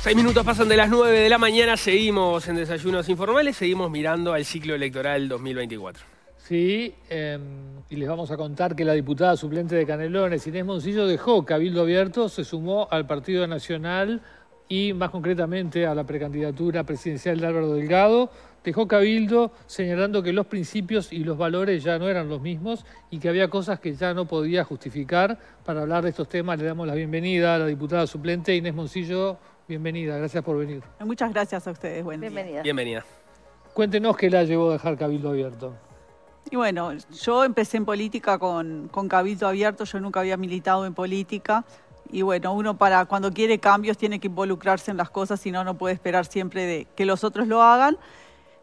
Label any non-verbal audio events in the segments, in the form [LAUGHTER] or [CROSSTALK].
Seis minutos pasan de las nueve de la mañana, seguimos en desayunos informales, seguimos mirando al ciclo electoral 2024. Sí, em, y les vamos a contar que la diputada suplente de Canelones, Inés Moncillo, dejó Cabildo Abierto, se sumó al Partido Nacional y más concretamente a la precandidatura presidencial de Álvaro Delgado, dejó Cabildo señalando que los principios y los valores ya no eran los mismos y que había cosas que ya no podía justificar. Para hablar de estos temas le damos la bienvenida a la diputada suplente Inés Moncillo. Bienvenida, gracias por venir. Muchas gracias a ustedes, buen Bienvenida. Día. Bienvenida. Cuéntenos qué la llevó a dejar Cabildo Abierto. Y bueno, yo empecé en política con, con Cabildo Abierto, yo nunca había militado en política. Y bueno, uno para cuando quiere cambios tiene que involucrarse en las cosas, si no, no puede esperar siempre de que los otros lo hagan.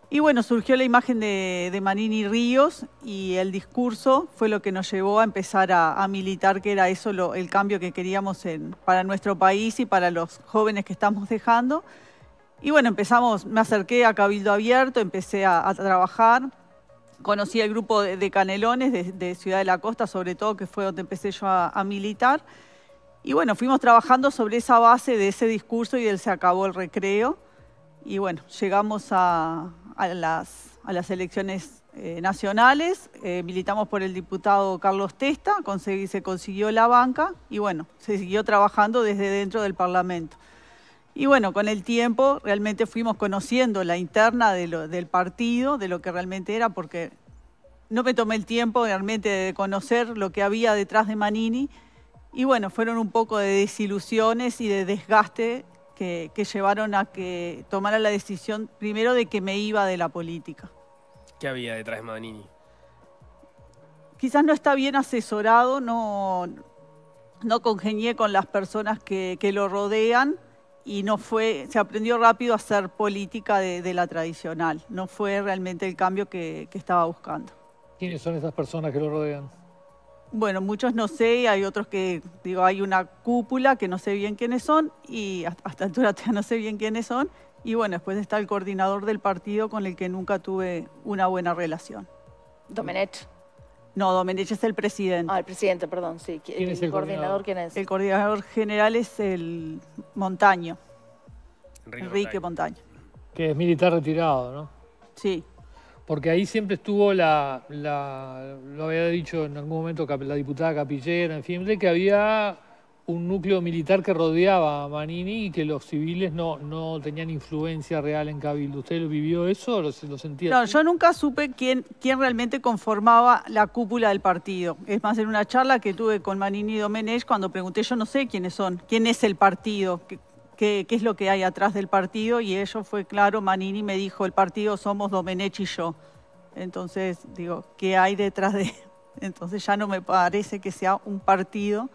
Y bueno, surgió la imagen de, de, Manini Ríos y el discurso fue lo que nos llevó a empezar a, militar, que era eso el cambio que queríamos para nuestro país y para los jóvenes que estamos dejando. Y bueno, empezamos, me acerqué a Cabildo Abierto, empecé a, trabajar, conocí el grupo de, Canelones de, Ciudad de la Costa, sobre todo, que fue donde empecé yo a, a militar. Y bueno, fuimos trabajando sobre esa base de ese discurso y del se acabó el recreo. Y bueno, llegamos a, a las, a las elecciones eh, nacionales, eh, militamos por el diputado Carlos Testa, se consiguió la banca y bueno, se siguió trabajando desde dentro del Parlamento. Y bueno, con el tiempo realmente fuimos conociendo la interna del partido, de lo que realmente era, porque no me tomé el tiempo realmente de conocer lo que había detrás de Manini. Y bueno, fueron un poco de desilusiones y de desgaste que, llevaron a que tomara la decisión primero de que me iba de la política. ¿Qué había detrás de Madanini? Quizás no está bien asesorado, no, no congenié con las personas que, lo rodean y no fue, se aprendió rápido a hacer política de, la tradicional. No fue realmente el cambio que estaba buscando. ¿Quiénes son esas personas que lo rodean? Bueno, muchos no sé, hay otros que, digo, hay una cúpula que no sé bien quiénes son y hasta, altura te no sé bien quiénes son. Y bueno, después está el coordinador del partido con el que nunca tuve una buena relación. Domenech. No, Domenech es el presidente. Ah, el presidente, perdón, sí. ¿Quién el, es el coordinador? quién es? El coordinador general es el Montaño. Enrique, Montaño. Que es militar retirado, ¿no? Sí porque ahí siempre estuvo la, lo había dicho en algún momento la diputada Capillera, en fin, que había un núcleo militar que rodeaba a Manini y que los civiles no, no tenían influencia real en Cabildo. ¿Usted vivió eso o lo, lo sentía? No, yo nunca supe quién, quién realmente conformaba la cúpula del partido. Es más, en una charla que tuve con Manini y Domenech, cuando pregunté, yo no sé quiénes son, quién es el partido, qué, es lo que hay atrás del partido y eso fue claro, Manini me dijo, el partido somos Domenech y yo. Entonces, digo, ¿qué hay detrás de...? [LAUGHS] Entonces ya no me parece que sea un partido,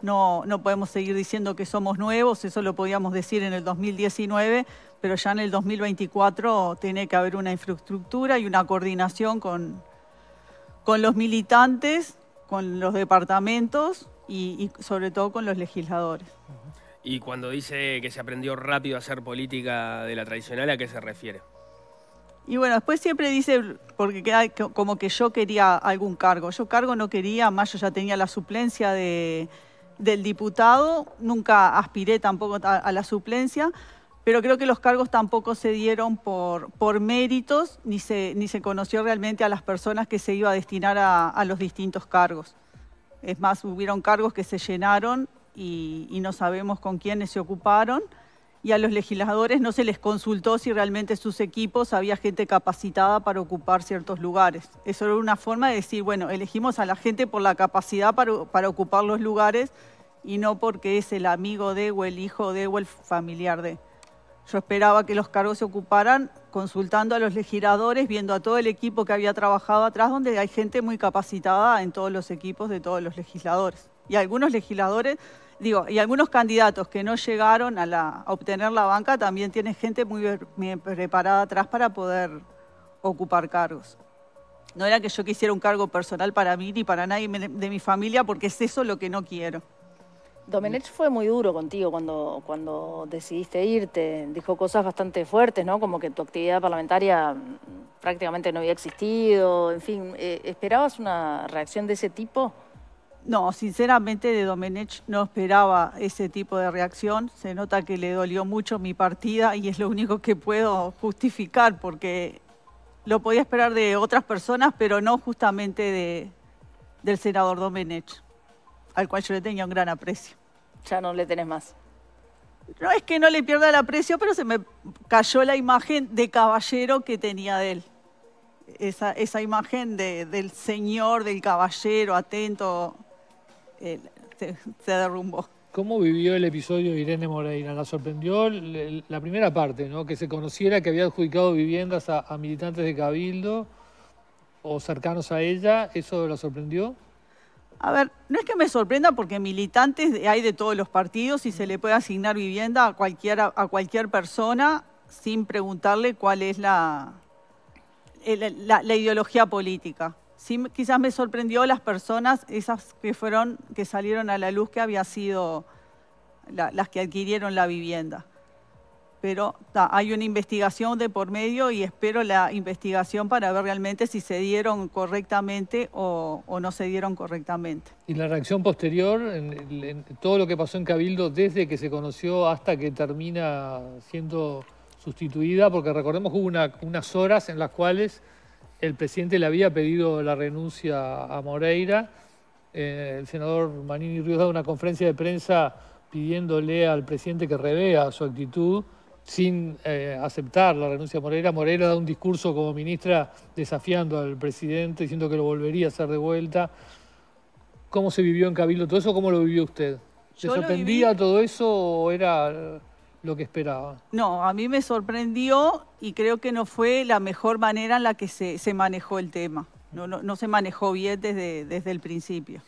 no, no podemos seguir diciendo que somos nuevos, eso lo podíamos decir en el 2019, pero ya en el 2024 tiene que haber una infraestructura y una coordinación con, los militantes, con los departamentos y sobre todo con los legisladores. Y cuando dice que se aprendió rápido a hacer política de la tradicional, ¿a qué se refiere? Y bueno, después siempre dice, porque queda como que yo quería algún cargo. Yo cargo no quería, más yo ya tenía la suplencia de, del diputado, nunca aspiré tampoco a, la suplencia, pero creo que los cargos tampoco se dieron por, por méritos, ni se, ni se conoció realmente a las personas que se iba a destinar a, a los distintos cargos. Es más, hubieron cargos que se llenaron y, no sabemos con quiénes se ocuparon y a los legisladores no se les consultó si realmente sus equipos había gente capacitada para ocupar ciertos lugares. Eso era una forma de decir, bueno, elegimos a la gente por la capacidad para, para ocupar los lugares y no porque es el amigo de o el hijo de o el familiar de. Yo esperaba que los cargos se ocuparan consultando a los legisladores, viendo a todo el equipo que había trabajado atrás, donde hay gente muy capacitada en todos los equipos de todos los legisladores. Y algunos legisladores digo, y algunos candidatos que no llegaron a, la, obtener la banca también tienen gente muy, preparada atrás para poder ocupar cargos. No era que yo quisiera un cargo personal para mí ni para nadie de mi familia, porque es eso lo que no quiero. Domenech fue muy duro contigo cuando, cuando decidiste irte. Dijo cosas bastante fuertes, ¿no? Como que tu actividad parlamentaria prácticamente no había existido. En fin, eh, ¿esperabas una reacción de ese tipo? No, sinceramente de Domenech no esperaba ese tipo de reacción. Se nota que le dolió mucho mi partida y es lo único que puedo justificar porque lo podía esperar de otras personas, pero no justamente de, del senador Domenech, al cual yo le tenía un gran aprecio. Ya no le tenés más. No es que no le pierda el aprecio, pero se me cayó la imagen de caballero que tenía de él. Esa, esa imagen de, del señor, del caballero atento, se, eh, derrumbó. ¿Cómo vivió el episodio Irene Moreira? ¿La sorprendió la primera parte, que se conociera que había adjudicado viviendas a, militantes de Cabildo o cercanos a ella? ¿Eso la sorprendió? A ver, no es que me sorprenda porque militantes hay de todos los partidos y se le puede asignar vivienda a, cualquiera, a cualquier persona sin preguntarle cuál es la, la ideología política quizás me sorprendió las personas, esas que fueron, que salieron a la luz, que había sido las que adquirieron la vivienda. Pero hay una investigación de por medio y espero la investigación para ver realmente si se dieron correctamente o, no se dieron correctamente. ¿Y la reacción posterior, en, todo lo que pasó en Cabildo desde que se conoció hasta que termina siendo sustituida? Porque recordemos que hubo unas horas en las cuales el presidente le había pedido la renuncia a Moreira. Eh, el senador Manini Ríos da una conferencia de prensa pidiéndole al presidente que revea su actitud sin eh, aceptar la renuncia a Moreira. Moreira da un discurso como ministra desafiando al presidente, diciendo que lo volvería a hacer de vuelta. ¿Cómo se vivió en Cabildo todo eso? ¿Cómo lo vivió usted? ¿Se sorprendía todo eso o era lo que esperaba. No, a mí me sorprendió y creo que no fue la mejor manera en la que se, manejó el tema. No, no, se manejó bien desde, desde el principio.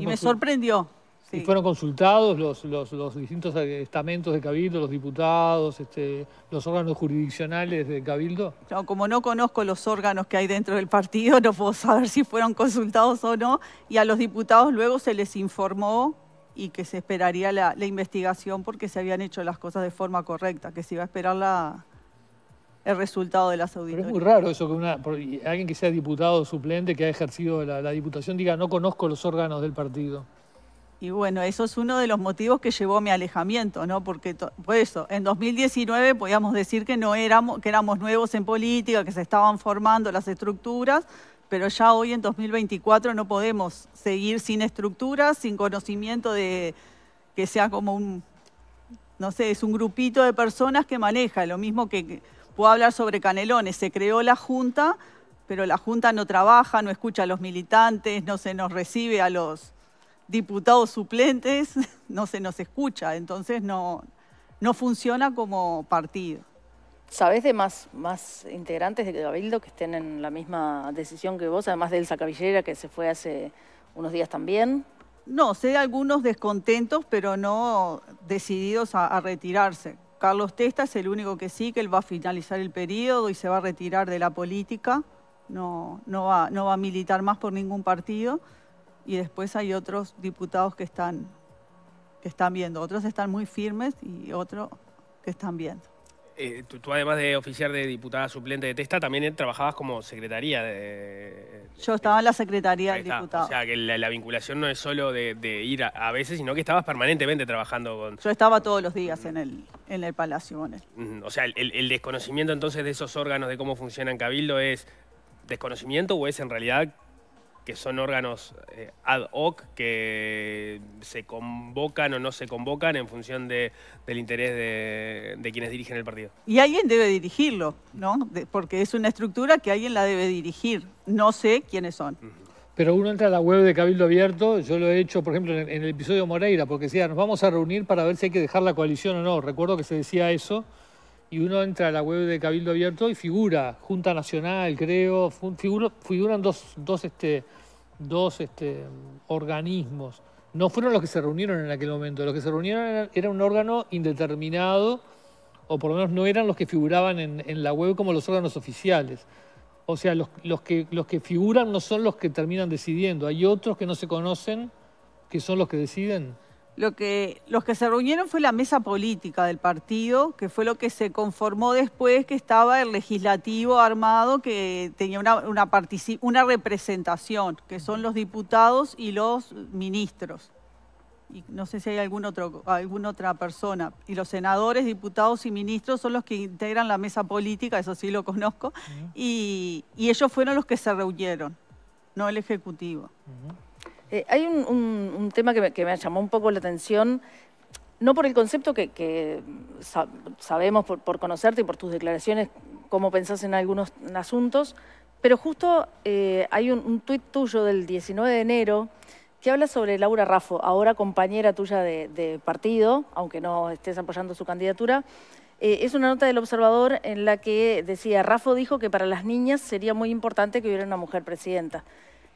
y me sorprendió. ¿Y fueron consultados los, los, distintos estamentos de Cabildo, los diputados, este, los órganos jurisdiccionales de Cabildo? No, como no conozco los órganos que hay dentro del partido, [LAUGHS] no puedo saber si fueron consultados o no. Y a los diputados luego se les informó y que se esperaría la, investigación porque se habían hecho las cosas de forma correcta, que se iba a esperar el resultado de las auditorías. Pero es muy raro eso que una, alguien que sea diputado suplente, que ha ejercido la, diputación, diga no conozco los órganos del partido. Y bueno, eso es uno de los motivos que llevó a mi alejamiento, ¿no? Porque por eso, en 2019 podíamos decir que no éramos, que éramos nuevos en política, que se estaban formando las estructuras, pero ya hoy en 2024 no podemos seguir sin estructuras, sin conocimiento de que sea como un, no sé, es un grupito de personas que maneja, lo mismo que puedo hablar sobre Canelones, se creó la Junta, pero la Junta no trabaja, no escucha a los militantes, no se nos recibe a los diputados suplentes, [LAUGHS] no se nos escucha, entonces no, no funciona como partido. ¿Sabés de más, integrantes de Cabildo que estén en la misma decisión que vos, además de Elsa Cabillera, que se fue hace unos días también? No, sé de algunos descontentos, pero no decididos a, retirarse. Carlos Testa es el único que sí, que él va a finalizar el periodo y se va a retirar de la política. No, va, no va a militar más por ningún partido. Y después hay otros diputados que están, que están viendo. Otros están muy firmes y otros que están viendo. Eh, tú, además de oficial de diputada suplente de Testa, también trabajabas como secretaría de... Yo estaba en la secretaría del diputado. O sea, que la, vinculación no es solo de, ir a, veces, sino que estabas permanentemente trabajando con... Yo estaba todos los días en el, en Palacio mm, O sea, el, el desconocimiento entonces de esos órganos, de cómo funcionan Cabildo, es desconocimiento o es en realidad que son órganos eh, ad hoc que se convocan o no se convocan en función del interés de, quienes dirigen el partido. Y alguien debe dirigirlo, ¿no? porque es una estructura que alguien la debe dirigir. No sé quiénes son. Pero uno entra a la web de Cabildo Abierto, yo lo he hecho, por ejemplo, en el episodio Moreira, porque decía, nos vamos a reunir para ver si hay que dejar la coalición o no. Recuerdo que se decía eso y uno entra a la web de Cabildo Abierto y figura, Junta Nacional, creo, figuran dos, este, dos este, organismos. No fueron los que se reunieron en aquel momento, los que se reunieron era, un órgano indeterminado, o por lo menos no eran los que figuraban en, la web como los órganos oficiales. O sea, los, que, los que figuran no son los que terminan decidiendo, hay otros que no se conocen que son los que deciden. Lo que, los que se reunieron fue la mesa política del partido, que fue lo que se conformó después que estaba el legislativo armado, que tenía una, una, representación, que son los diputados y los ministros. Y no sé si hay algún otro, alguna otra persona. Y los senadores, diputados y ministros son los que integran la mesa política, eso sí lo conozco, y, ellos fueron los que se reunieron, no el Ejecutivo. Eh, hay un, tema que me, llamó un poco la atención, no por el concepto que, sabemos por, conocerte y por tus declaraciones, cómo pensás en algunos asuntos, pero justo eh, hay un, tuit tuyo del 19 de enero que habla sobre Laura Raffo, ahora compañera tuya de, partido, aunque no estés apoyando su candidatura. Eh, es una nota del Observador en la que decía, Raffo dijo que para las niñas sería muy importante que hubiera una mujer presidenta.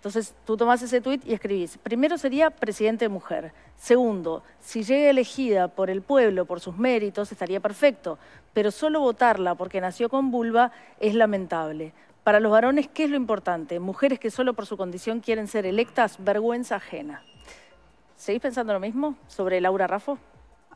Entonces tú tomás ese tuit y escribís, primero sería presidente mujer, segundo, si llega elegida por el pueblo, por sus méritos, estaría perfecto, pero solo votarla porque nació con vulva es lamentable. Para los varones, ¿qué es lo importante? Mujeres que solo por su condición quieren ser electas, vergüenza ajena. ¿Seguís pensando lo mismo sobre Laura Raffo?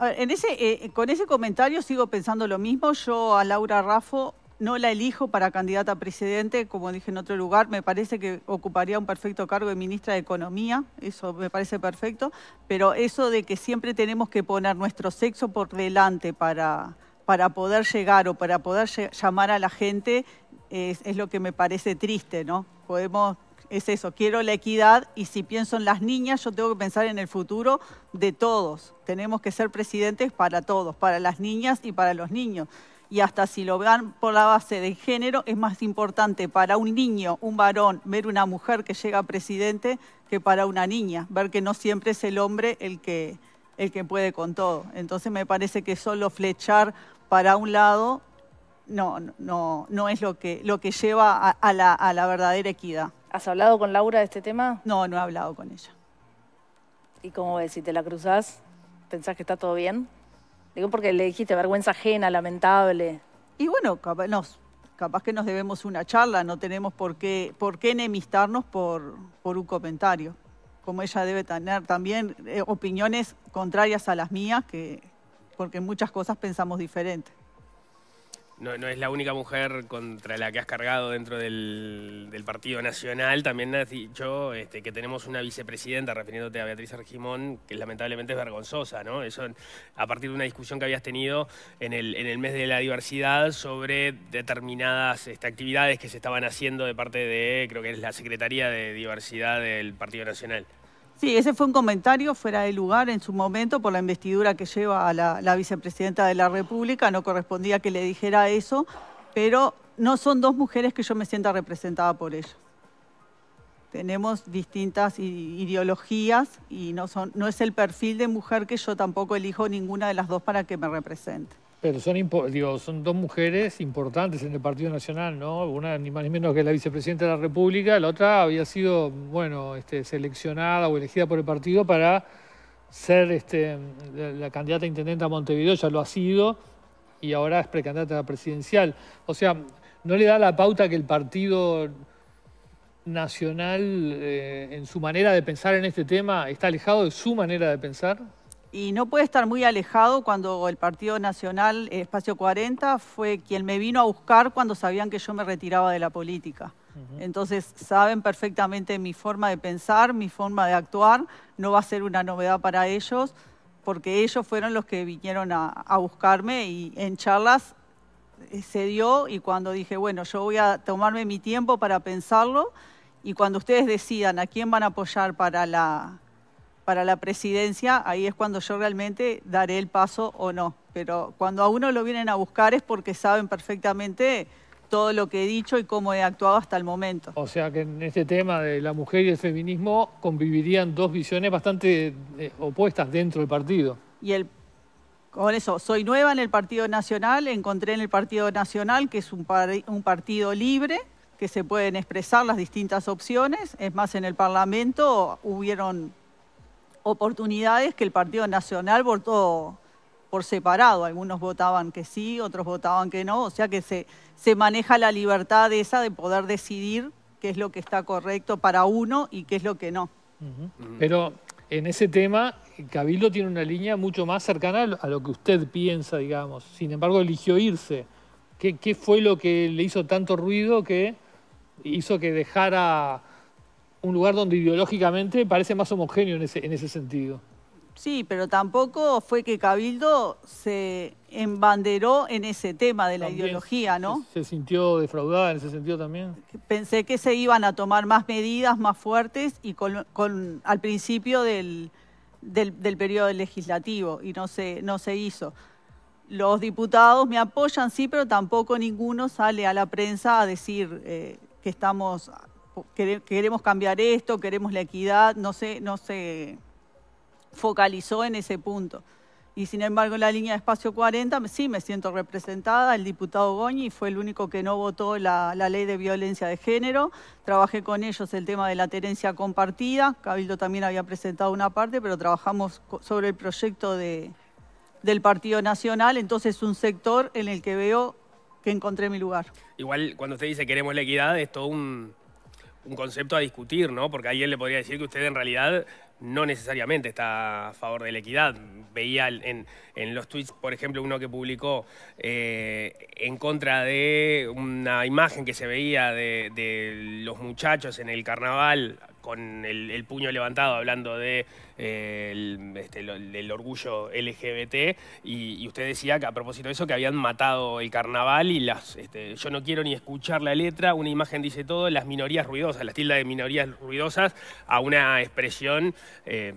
Eh, con ese comentario sigo pensando lo mismo. Yo a Laura Raffo no la elijo para candidata a presidente, como dije en otro lugar, me parece que ocuparía un perfecto cargo de ministra de Economía, eso me parece perfecto, pero eso de que siempre tenemos que poner nuestro sexo por delante para, para poder llegar o para poder llamar a la gente es, es lo que me parece triste, ¿no? Podemos es eso, quiero la equidad y si pienso en las niñas, yo tengo que pensar en el futuro de todos. Tenemos que ser presidentes para todos, para las niñas y para los niños. Y hasta si lo vean por la base de género, es más importante para un niño, un varón, ver una mujer que llega a presidente que para una niña, ver que no siempre es el hombre el que, el que puede con todo. Entonces me parece que solo flechar para un lado no, es lo que, lo que lleva a la verdadera equidad. ¿Has hablado con Laura de este tema? No, no he hablado con ella. ¿Y cómo ves? Si te la cruzás, ¿pensás que está todo bien? Digo porque le dijiste vergüenza ajena, lamentable. Y bueno, capaz, que nos debemos una charla, no tenemos por qué, por enemistarnos por, por un comentario. Como ella debe tener también eh, opiniones contrarias a las mías, que, porque muchas cosas pensamos diferente no, es la única mujer contra la que has cargado dentro del, Partido Nacional. También has dicho este, que tenemos una vicepresidenta, refiriéndote a Beatriz Argimón, que lamentablemente es vergonzosa, ¿no? Eso a partir de una discusión que habías tenido en el, mes de la diversidad sobre determinadas este, actividades que se estaban haciendo de parte de, creo que es la Secretaría de Diversidad del Partido Nacional. Sí, ese fue un comentario fuera de lugar en su momento por la investidura que lleva a la, vicepresidenta de la República. No correspondía que le dijera eso, pero no son dos mujeres que yo me sienta representada por ellas. Tenemos distintas ideologías y no, son, no es el perfil de mujer que yo tampoco elijo ninguna de las dos para que me represente. Pero son, digo, son dos mujeres importantes en el Partido Nacional, ¿no? Una ni más ni menos que la vicepresidenta de la República, la otra había sido, bueno, este, seleccionada o elegida por el partido para ser este, la, candidata a intendente a Montevideo, ya lo ha sido, y ahora es precandidata a presidencial. O sea, no le da la pauta que el Partido Nacional, eh, en su manera de pensar en este tema, está alejado de su manera de pensar y no puede estar muy alejado cuando el Partido Nacional eh, Espacio 40 fue quien me vino a buscar cuando sabían que yo me retiraba de la política. Entonces saben perfectamente mi forma de pensar, mi forma de actuar, no va a ser una novedad para ellos, porque ellos fueron los que vinieron a, buscarme y en charlas eh, se dio y cuando dije, bueno, yo voy a tomarme mi tiempo para pensarlo y cuando ustedes decidan a quién van a apoyar para la para la presidencia, ahí es cuando yo realmente daré el paso o no. Pero cuando a uno lo vienen a buscar es porque saben perfectamente todo lo que he dicho y cómo he actuado hasta el momento. O sea que en este tema de la mujer y el feminismo convivirían dos visiones bastante eh, opuestas dentro del partido. Y el con eso, soy nueva en el Partido Nacional, encontré en el Partido Nacional que es un, un, partido libre, que se pueden expresar las distintas opciones. Es más, en el Parlamento hubieron oportunidades que el Partido Nacional votó por separado. Algunos votaban que sí, otros votaban que no. O sea que se, se maneja la libertad esa de poder decidir qué es lo que está correcto para uno y qué es lo que no. Pero en ese tema, Cabildo tiene una línea mucho más cercana a lo que usted piensa, digamos. Sin embargo, eligió irse. qué fue lo que le hizo tanto ruido que hizo que dejara un lugar donde ideológicamente parece más homogéneo en ese, en ese sentido. Sí, pero tampoco fue que Cabildo se embanderó en ese tema de la ideología, ¿no? Se, sintió defraudada en ese sentido también. Pensé que se iban a tomar más medidas, más fuertes, y al principio del, periodo legislativo, y no se, no se hizo. Los diputados me apoyan, sí, pero tampoco ninguno sale a la prensa a decir eh, que estamos queremos cambiar esto, queremos la equidad, no se, no focalizó en ese punto. Y sin embargo, en la línea de espacio 40 sí me siento representada. El diputado Goñi fue el único que no votó la, ley de violencia de género. Trabajé con ellos el tema de la tenencia compartida. Cabildo también había presentado una parte, pero trabajamos sobre el proyecto de, del Partido Nacional. Entonces, un sector en el que veo que encontré mi lugar. Igual, cuando usted dice queremos la equidad, es todo un un concepto a discutir, ¿no? Porque él le podría decir que usted en realidad no necesariamente está a favor de la equidad. Veía en, en los tweets, por ejemplo, uno que publicó eh, en contra de una imagen que se veía de, los muchachos en el carnaval con el puño levantado hablando de el, este, orgullo LGBT y, usted decía que a propósito de eso que habían matado el carnaval y las este, yo no quiero ni escuchar la letra, una imagen dice todo, las minorías ruidosas, las tildas de minorías ruidosas a una expresión eh,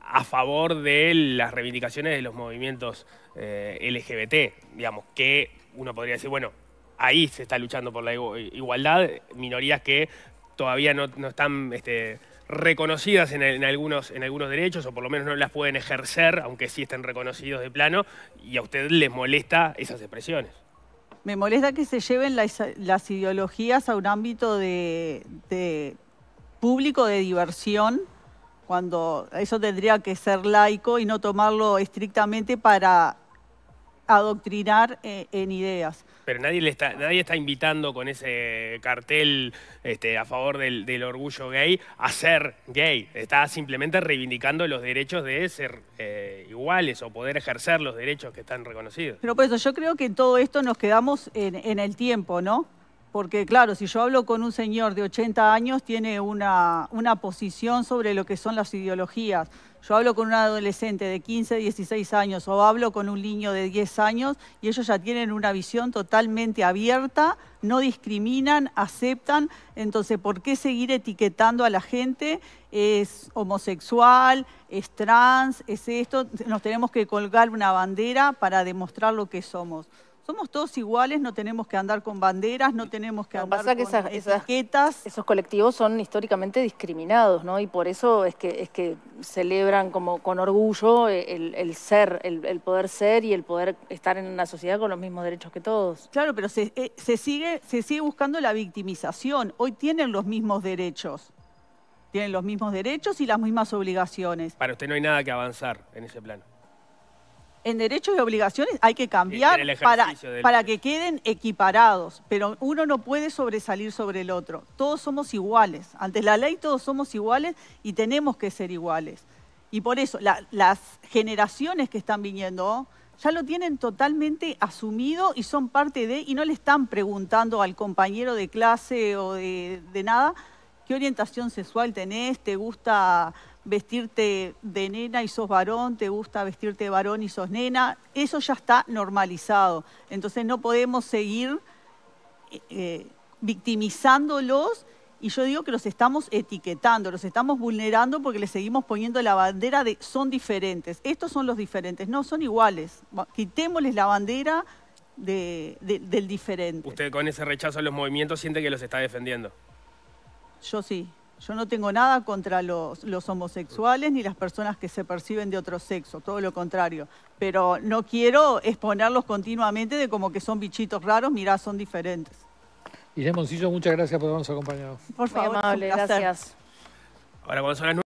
a favor de las reivindicaciones de los movimientos eh, LGBT, digamos, que uno podría decir, bueno, ahí se está luchando por la igualdad, minorías que todavía no, están este, reconocidas en, algunos, en algunos derechos, o por lo menos no las pueden ejercer, aunque sí estén reconocidos de plano, y a usted les molesta esas expresiones. Me molesta que se lleven las, ideologías a un ámbito de público de diversión, cuando eso tendría que ser laico y no tomarlo estrictamente para adoctrinar eh, en ideas. Pero nadie, le está, nadie está invitando con ese cartel este, a favor del, orgullo gay a ser gay. Está simplemente reivindicando los derechos de ser eh, iguales o poder ejercer los derechos que están reconocidos. Pero por eso yo creo que en todo esto nos quedamos en, en el tiempo, ¿no? Porque claro, si yo hablo con un señor de 80 años, tiene una, posición sobre lo que son las ideologías. Yo hablo con un adolescente de 15, 16 años o hablo con un niño de 10 años y ellos ya tienen una visión totalmente abierta, no discriminan, aceptan. Entonces, ¿por qué seguir etiquetando a la gente? Es homosexual, es trans, es esto. Nos tenemos que colgar una bandera para demostrar lo que somos somos todos iguales, no tenemos que andar con banderas, no tenemos que andar con esas, etiquetas. esos colectivos son históricamente discriminados, ¿no? Y por eso es que, es que celebran como con orgullo eh, el, ser, el, poder ser y el poder estar en una sociedad con los mismos derechos que todos. Claro, pero se, eh, se, sigue, se sigue buscando la victimización. Hoy tienen los mismos derechos. Tienen los mismos derechos y las mismas obligaciones. Para usted no hay nada que avanzar en ese plano en derechos y obligaciones hay que cambiar para, para que queden equiparados, pero uno no puede sobresalir sobre el otro. Todos somos iguales, ante la ley todos somos iguales y tenemos que ser iguales. Y por eso las generaciones que están viniendo ya lo tienen totalmente asumido y son parte de, y no le están preguntando al compañero de clase o de, de nada, qué orientación sexual tenés, te gusta vestirte de nena y sos varón, te gusta vestirte de varón y sos nena, eso ya está normalizado. Entonces no podemos seguir eh, victimizándolos y yo digo que los estamos etiquetando, los estamos vulnerando porque les seguimos poniendo la bandera de son diferentes, estos son los diferentes, no, son iguales. Quitémosles la bandera del diferente. ¿Usted con ese rechazo a los movimientos siente que los está defendiendo? Yo sí. Yo no tengo nada contra los, homosexuales ni las personas que se perciben de otro sexo, todo lo contrario. Pero no quiero exponerlos continuamente de como que son bichitos raros, mirá, son diferentes. Irene Moncillo, muchas gracias por habernos acompañado. Por favor, amable, gracias. Ahora cuando son las